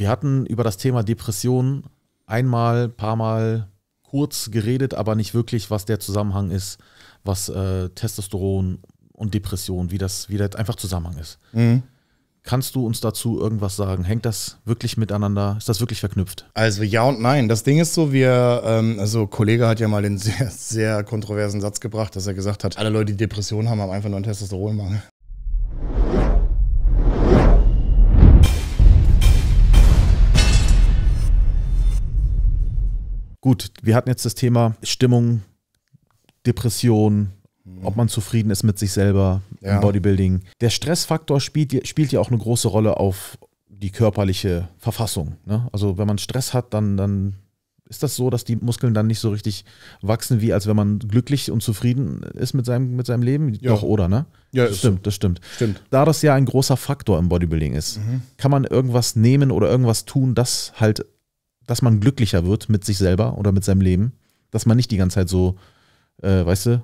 Wir hatten über das Thema Depression einmal, paar Mal kurz geredet, aber nicht wirklich, was der Zusammenhang ist, was äh, Testosteron und Depression, wie das, wie das einfach Zusammenhang ist. Mhm. Kannst du uns dazu irgendwas sagen? Hängt das wirklich miteinander? Ist das wirklich verknüpft? Also ja und nein. Das Ding ist so, wir, ähm, also Kollege hat ja mal den sehr, sehr kontroversen Satz gebracht, dass er gesagt hat, alle Leute, die Depression haben, haben einfach nur einen Testosteronmangel. Gut, wir hatten jetzt das Thema Stimmung, Depression, mhm. ob man zufrieden ist mit sich selber ja. im Bodybuilding. Der Stressfaktor spielt, spielt ja auch eine große Rolle auf die körperliche Verfassung. Ne? Also wenn man Stress hat, dann, dann ist das so, dass die Muskeln dann nicht so richtig wachsen, wie als wenn man glücklich und zufrieden ist mit seinem, mit seinem Leben? Ja. Doch, oder, ne? Ja, das stimmt, so. das stimmt. Stimmt. Da das ja ein großer Faktor im Bodybuilding ist, mhm. kann man irgendwas nehmen oder irgendwas tun, das halt dass man glücklicher wird mit sich selber oder mit seinem Leben, dass man nicht die ganze Zeit so, äh, weißt du,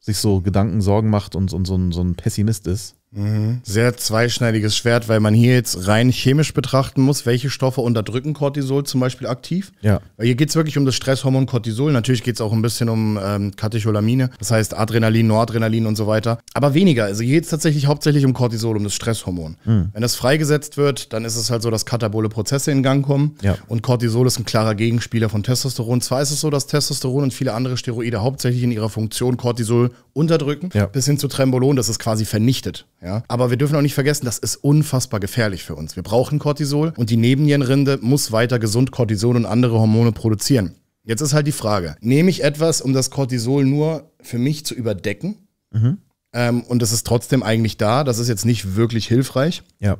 sich so Gedanken, Sorgen macht und, und so, ein, so ein Pessimist ist. Mhm. Sehr zweischneidiges Schwert, weil man hier jetzt rein chemisch betrachten muss, welche Stoffe unterdrücken Cortisol zum Beispiel aktiv. Ja. hier geht es wirklich um das Stresshormon Cortisol. Natürlich geht es auch ein bisschen um ähm, Katecholamine, das heißt Adrenalin, Noradrenalin und so weiter. Aber weniger. Also hier geht es tatsächlich hauptsächlich um Cortisol, um das Stresshormon. Mhm. Wenn das freigesetzt wird, dann ist es halt so, dass katabole Prozesse in Gang kommen. Ja. Und Cortisol ist ein klarer Gegenspieler von Testosteron. Zwar ist es so, dass Testosteron und viele andere Steroide hauptsächlich in ihrer Funktion Cortisol unterdrücken, ja. bis hin zu Trembolon, das ist quasi vernichtet. Ja? Aber wir dürfen auch nicht vergessen, das ist unfassbar gefährlich für uns. Wir brauchen Cortisol und die Nebennierenrinde muss weiter gesund Cortisol und andere Hormone produzieren. Jetzt ist halt die Frage, nehme ich etwas, um das Cortisol nur für mich zu überdecken? Mhm. Ähm, und es ist trotzdem eigentlich da. Das ist jetzt nicht wirklich hilfreich. Ja.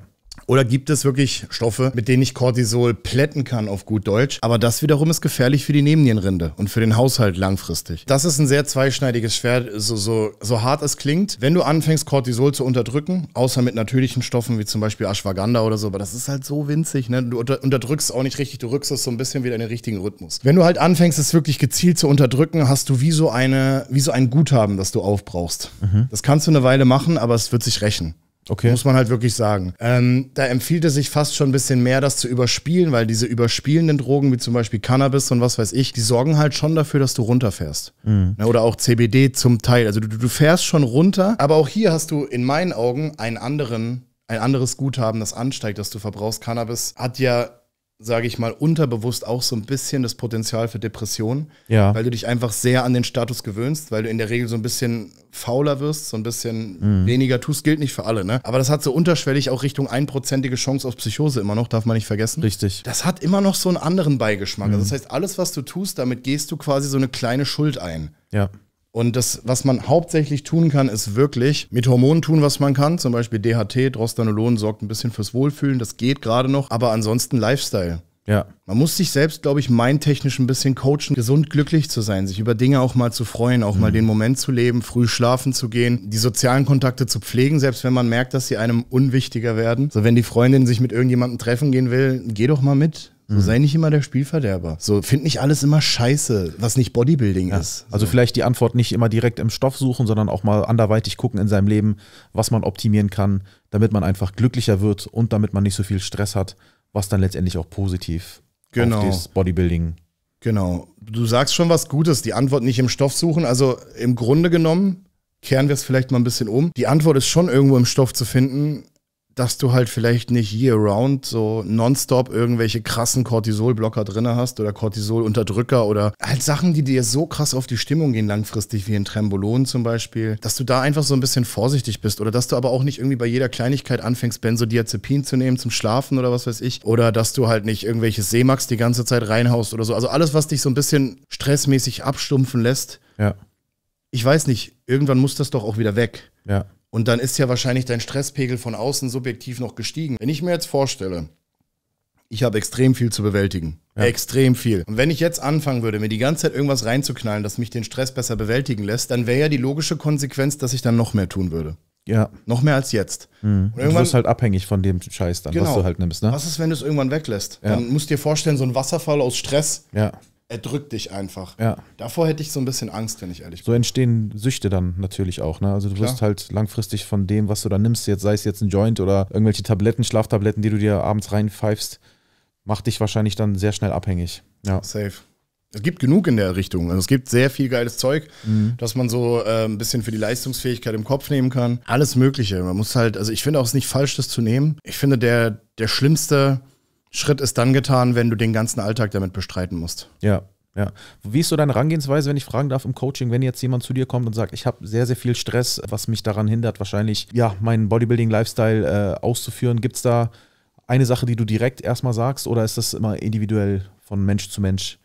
Oder gibt es wirklich Stoffe, mit denen ich Cortisol plätten kann auf gut Deutsch? Aber das wiederum ist gefährlich für die Nebennierenrinde und für den Haushalt langfristig. Das ist ein sehr zweischneidiges Schwert, so, so, so hart es klingt. Wenn du anfängst, Cortisol zu unterdrücken, außer mit natürlichen Stoffen wie zum Beispiel Ashwagandha oder so, aber das ist halt so winzig, ne? du unter unterdrückst auch nicht richtig, du rückst es so ein bisschen wieder in den richtigen Rhythmus. Wenn du halt anfängst, es wirklich gezielt zu unterdrücken, hast du wie so, eine, wie so ein Guthaben, das du aufbrauchst. Mhm. Das kannst du eine Weile machen, aber es wird sich rächen. Okay. Muss man halt wirklich sagen. Ähm, da empfiehlt es sich fast schon ein bisschen mehr, das zu überspielen, weil diese überspielenden Drogen, wie zum Beispiel Cannabis und was weiß ich, die sorgen halt schon dafür, dass du runterfährst. Mhm. Ne, oder auch CBD zum Teil. Also du, du fährst schon runter, aber auch hier hast du in meinen Augen einen anderen, ein anderes Guthaben, das ansteigt, das du verbrauchst. Cannabis hat ja sage ich mal, unterbewusst auch so ein bisschen das Potenzial für Depressionen, ja. weil du dich einfach sehr an den Status gewöhnst, weil du in der Regel so ein bisschen fauler wirst, so ein bisschen mhm. weniger tust, gilt nicht für alle, ne? Aber das hat so unterschwellig auch Richtung einprozentige Chance auf Psychose immer noch, darf man nicht vergessen. Richtig. Das hat immer noch so einen anderen Beigeschmack. Also mhm. Also das heißt, alles, was du tust, damit gehst du quasi so eine kleine Schuld ein. Ja. Und das, was man hauptsächlich tun kann, ist wirklich mit Hormonen tun, was man kann. Zum Beispiel DHT, Drostanolon sorgt ein bisschen fürs Wohlfühlen. Das geht gerade noch. Aber ansonsten Lifestyle. Ja. Man muss sich selbst, glaube ich, meintechnisch ein bisschen coachen, gesund glücklich zu sein, sich über Dinge auch mal zu freuen, auch mhm. mal den Moment zu leben, früh schlafen zu gehen, die sozialen Kontakte zu pflegen, selbst wenn man merkt, dass sie einem unwichtiger werden. So, wenn die Freundin sich mit irgendjemandem treffen gehen will, geh doch mal mit. So sei mhm. nicht immer der Spielverderber. So find nicht alles immer scheiße, was nicht Bodybuilding ja. ist. Also so. Also vielleicht die Antwort nicht immer direkt im Stoff suchen, sondern auch mal anderweitig gucken in seinem Leben, was man optimieren kann, damit man einfach glücklicher wird und damit man nicht so viel Stress hat, was dann letztendlich auch positiv genau. auf das Bodybuilding. Genau. Du sagst schon was Gutes, die Antwort nicht im Stoff suchen. Also im Grunde genommen kehren wir es vielleicht mal ein bisschen um. Die Antwort ist schon irgendwo im Stoff zu finden, dass du halt vielleicht nicht year-round so nonstop irgendwelche krassen Cortisolblocker drin hast oder Cortisolunterdrücker oder halt Sachen, die dir so krass auf die Stimmung gehen langfristig, wie ein Trembolon zum Beispiel, dass du da einfach so ein bisschen vorsichtig bist oder dass du aber auch nicht irgendwie bei jeder Kleinigkeit anfängst, Benzodiazepin zu nehmen zum Schlafen oder was weiß ich oder dass du halt nicht irgendwelche Seemax die ganze Zeit reinhaust oder so. Also alles, was dich so ein bisschen stressmäßig abstumpfen lässt. Ja. Ich weiß nicht, irgendwann muss das doch auch wieder weg. Ja. Und dann ist ja wahrscheinlich dein Stresspegel von außen subjektiv noch gestiegen. Wenn ich mir jetzt vorstelle, ich habe extrem viel zu bewältigen. Ja. Extrem viel. Und wenn ich jetzt anfangen würde, mir die ganze Zeit irgendwas reinzuknallen, das mich den Stress besser bewältigen lässt, dann wäre ja die logische Konsequenz, dass ich dann noch mehr tun würde. Ja. Noch mehr als jetzt. Mhm. Und, und du wirst halt abhängig von dem Scheiß dann, genau. was du halt nimmst. Ne? Was ist, wenn du es irgendwann weglässt? Ja. Dann musst du dir vorstellen, so ein Wasserfall aus Stress. Ja er drückt dich einfach. Ja. Davor hätte ich so ein bisschen Angst, wenn ich ehrlich bin. So entstehen Süchte dann natürlich auch. Ne? Also du wirst halt langfristig von dem, was du da nimmst, jetzt sei es jetzt ein Joint oder irgendwelche Tabletten, Schlaftabletten, die du dir abends reinpfeifst, macht dich wahrscheinlich dann sehr schnell abhängig. Ja. Safe. Es gibt genug in der Richtung. Also es gibt sehr viel geiles Zeug, mhm. dass man so äh, ein bisschen für die Leistungsfähigkeit im Kopf nehmen kann. Alles Mögliche. Man muss halt, also ich finde auch es nicht falsch, das zu nehmen. Ich finde, der, der schlimmste Schritt ist dann getan, wenn du den ganzen Alltag damit bestreiten musst. Ja, ja. Wie ist so deine Herangehensweise, wenn ich fragen darf, im Coaching, wenn jetzt jemand zu dir kommt und sagt, ich habe sehr, sehr viel Stress, was mich daran hindert, wahrscheinlich ja, meinen Bodybuilding-Lifestyle äh, auszuführen, gibt es da eine Sache, die du direkt erstmal sagst oder ist das immer individuell von Mensch zu Mensch,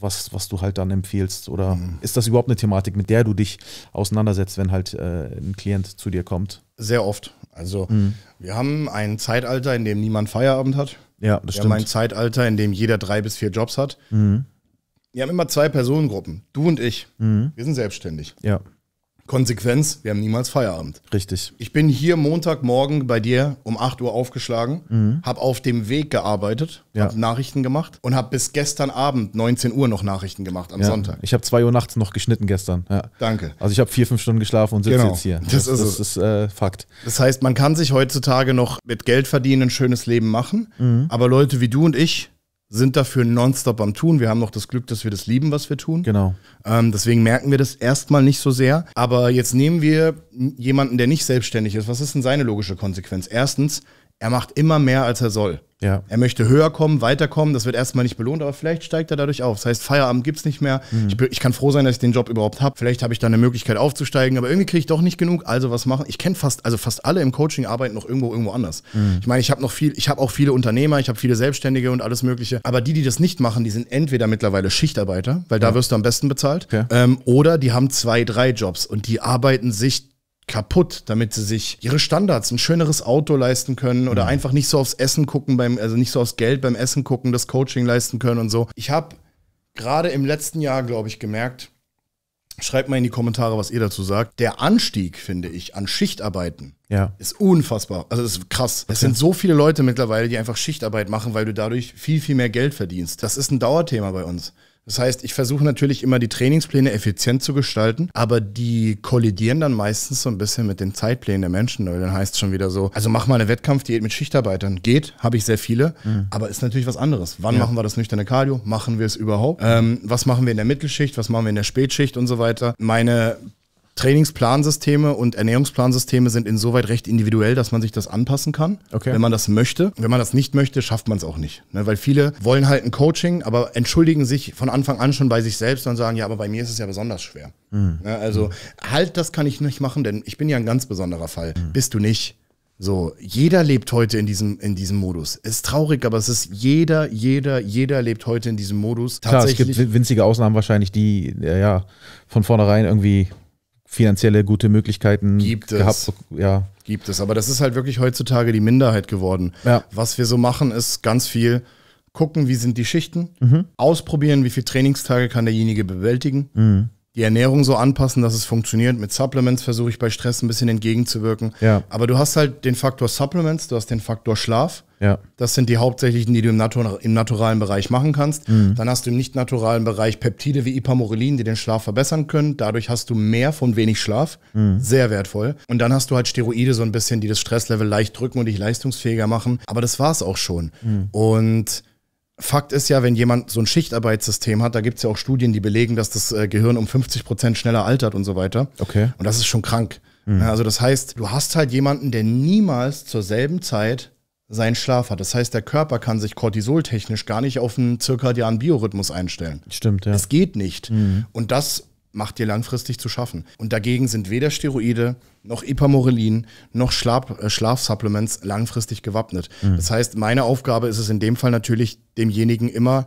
was, was du halt dann empfiehlst? Oder mhm. ist das überhaupt eine Thematik, mit der du dich auseinandersetzt, wenn halt äh, ein Klient zu dir kommt? Sehr oft. Also mhm. wir haben ein Zeitalter, in dem niemand Feierabend hat. Ja, das stimmt. haben ein Zeitalter, in dem jeder drei bis vier Jobs hat. Mhm. Wir haben immer zwei Personengruppen, du und ich. Mhm. Wir sind selbstständig. Ja. Konsequenz, wir haben niemals Feierabend. Richtig. Ich bin hier Montagmorgen bei dir um 8 Uhr aufgeschlagen, mhm. habe auf dem Weg gearbeitet, ja. habe Nachrichten gemacht und habe bis gestern Abend 19 Uhr noch Nachrichten gemacht am ja. Sonntag. Ich habe 2 Uhr nachts noch geschnitten gestern. Ja. Danke. Also ich habe vier, fünf Stunden geschlafen und sitze genau. jetzt hier. Das, das ist, das ist äh, Fakt. Das heißt, man kann sich heutzutage noch mit Geld verdienen ein schönes Leben machen, mhm. aber Leute wie du und ich, sind dafür nonstop am Tun. Wir haben noch das Glück, dass wir das lieben, was wir tun. Genau. Ähm, deswegen merken wir das erstmal nicht so sehr. Aber jetzt nehmen wir jemanden, der nicht selbstständig ist. Was ist denn seine logische Konsequenz? Erstens, er macht immer mehr, als er soll. Ja. Er möchte höher kommen, weiterkommen, das wird erstmal nicht belohnt, aber vielleicht steigt er dadurch auf. Das heißt, Feierabend gibt es nicht mehr. Mhm. Ich, ich, kann froh sein, dass ich den Job überhaupt habe. Vielleicht habe ich da eine Möglichkeit aufzusteigen, aber irgendwie kriege ich doch nicht genug, also was machen? Ich kenne fast, also fast alle im Coaching arbeiten noch irgendwo irgendwo anders. Mhm. Ich meine, ich habe noch viel, ich habe auch viele Unternehmer, ich habe viele Selbstständige und alles mögliche, aber die, die das nicht machen, die sind entweder mittlerweile Schichtarbeiter, weil da wirst du am besten bezahlt, okay. ähm, oder die haben zwei, drei Jobs und die arbeiten sich kaputt, damit sie sich ihre Standards, ein schöneres Auto leisten können oder mhm. einfach nicht so aufs Essen gucken beim, also nicht so aufs Geld beim Essen gucken, das Coaching leisten können und so. Ich habe gerade im letzten Jahr, glaube ich, gemerkt, schreibt mal in die Kommentare, was ihr dazu sagt. Der Anstieg, finde ich, an Schichtarbeiten ja. ist unfassbar. Also das ist krass. Okay. Es sind so viele Leute mittlerweile, die einfach Schichtarbeit machen, weil du dadurch viel, viel mehr Geld verdienst. Das ist ein Dauerthema bei uns. Das heißt, ich versuche natürlich immer die Trainingspläne effizient zu gestalten, aber die kollidieren dann meistens so ein bisschen mit den Zeitplänen der Menschen. Weil Dann heißt es schon wieder so, also mach mal eine Wettkampfdiät mit Schichtarbeitern. Geht, habe ich sehr viele, mhm. aber ist natürlich was anderes. Wann ja. machen wir das nüchterne Cardio? Machen wir es überhaupt? Ähm, was machen wir in der Mittelschicht? Was machen wir in der Spätschicht und so weiter? Meine Trainingsplansysteme und Ernährungsplansysteme sind insoweit recht individuell, dass man sich das anpassen kann, okay. wenn man das möchte. Wenn man das nicht möchte, schafft man es auch nicht. Ne? Weil viele wollen halt ein Coaching, aber entschuldigen sich von Anfang an schon bei sich selbst und sagen, ja, aber bei mir ist es ja besonders schwer. Mhm. Ne? Also halt, das kann ich nicht machen, denn ich bin ja ein ganz besonderer Fall. Mhm. Bist du nicht. So, jeder lebt heute in diesem, in diesem Modus. Ist traurig, aber es ist jeder, jeder, jeder lebt heute in diesem Modus. Tatsächlich. Klar, es gibt winzige Ausnahmen wahrscheinlich, die äh, ja von vornherein irgendwie finanzielle gute Möglichkeiten gibt gehabt. Ja. Gibt es, aber das ist halt wirklich heutzutage die Minderheit geworden. Ja. Was wir so machen, ist ganz viel gucken, wie sind die Schichten, mhm. ausprobieren, wie viele Trainingstage kann derjenige bewältigen, mhm. die Ernährung so anpassen, dass es funktioniert. Mit Supplements versuche ich bei Stress ein bisschen entgegenzuwirken. Ja. Aber du hast halt den Faktor Supplements, du hast den Faktor Schlaf, ja. Das sind die hauptsächlichen, die du im, Natur im naturalen Bereich machen kannst. Mhm. Dann hast du im nicht naturalen Bereich Peptide wie Ipamorelin, die den Schlaf verbessern können. Dadurch hast du mehr von wenig Schlaf. Mhm. Sehr wertvoll. Und dann hast du halt Steroide so ein bisschen, die das Stresslevel leicht drücken und dich leistungsfähiger machen. Aber das war es auch schon. Mhm. Und Fakt ist ja, wenn jemand so ein Schichtarbeitssystem hat, da gibt es ja auch Studien, die belegen, dass das äh, Gehirn um 50 Prozent schneller altert und so weiter. Okay. Und das ist schon krank. Mhm. Also das heißt, du hast halt jemanden, der niemals zur selben Zeit seinen Schlaf hat. Das heißt, der Körper kann sich cortisoltechnisch gar nicht auf einen zirkadianen Biorhythmus einstellen. Stimmt, ja. Es geht nicht. Mhm. Und das macht dir langfristig zu schaffen. Und dagegen sind weder Steroide noch Ipamorelin noch Schlaf, äh, Schlafsupplements langfristig gewappnet. Mhm. Das heißt, meine Aufgabe ist es in dem Fall natürlich, demjenigen immer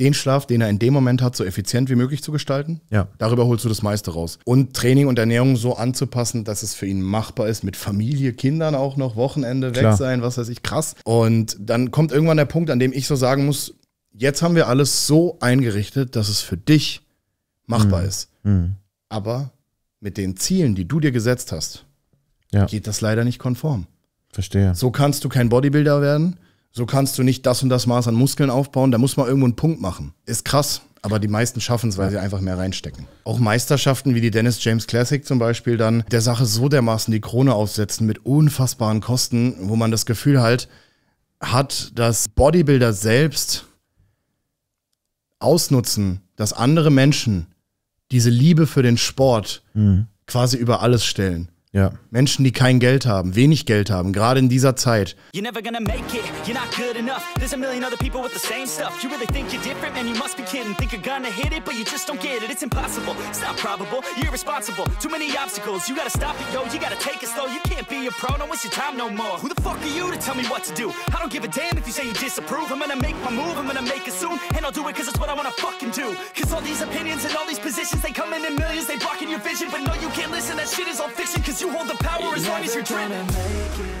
den Schlaf, den er in dem Moment hat, so effizient wie möglich zu gestalten. Ja. Darüber holst du das meiste raus. Und Training und Ernährung so anzupassen, dass es für ihn machbar ist, mit Familie, Kindern auch noch, Wochenende Klar. weg sein, was weiß ich, krass. Und dann kommt irgendwann der Punkt, an dem ich so sagen muss, jetzt haben wir alles so eingerichtet, dass es für dich machbar mhm. ist. Mhm. Aber mit den Zielen, die du dir gesetzt hast, ja. geht das leider nicht konform. Verstehe. So kannst du kein Bodybuilder werden so kannst du nicht das und das Maß an Muskeln aufbauen, da muss man irgendwo einen Punkt machen. Ist krass, aber die meisten schaffen es, weil sie einfach mehr reinstecken. Auch Meisterschaften wie die Dennis James Classic zum Beispiel dann der Sache so dermaßen die Krone aufsetzen mit unfassbaren Kosten, wo man das Gefühl halt hat, dass Bodybuilder selbst ausnutzen, dass andere Menschen diese Liebe für den Sport mhm. quasi über alles stellen. Ja. Menschen, die kein Geld haben, wenig Geld haben, gerade in dieser Zeit. You're never gonna make it, you're not good enough. There's a million other people with the same stuff. You really think you're different, you must be kidding. Think you're gonna hit it, but you just don't get it. It's impossible, it's not probable, you're irresponsible. Too many obstacles, you gotta stop it, yo. You gotta take you can't be a pro, no, it's your time no more. Who the fuck are you to tell me what to do? I don't give a damn if you say you disapprove. I'm gonna make my move, I'm gonna make it soon, and I'll do what I wanna fucking Cause all these opinions and all these positions, they come in in millions, they blocking your vision. But no, you can't listen, that shit is all fiction, cause you hold the power as long as you're dreaming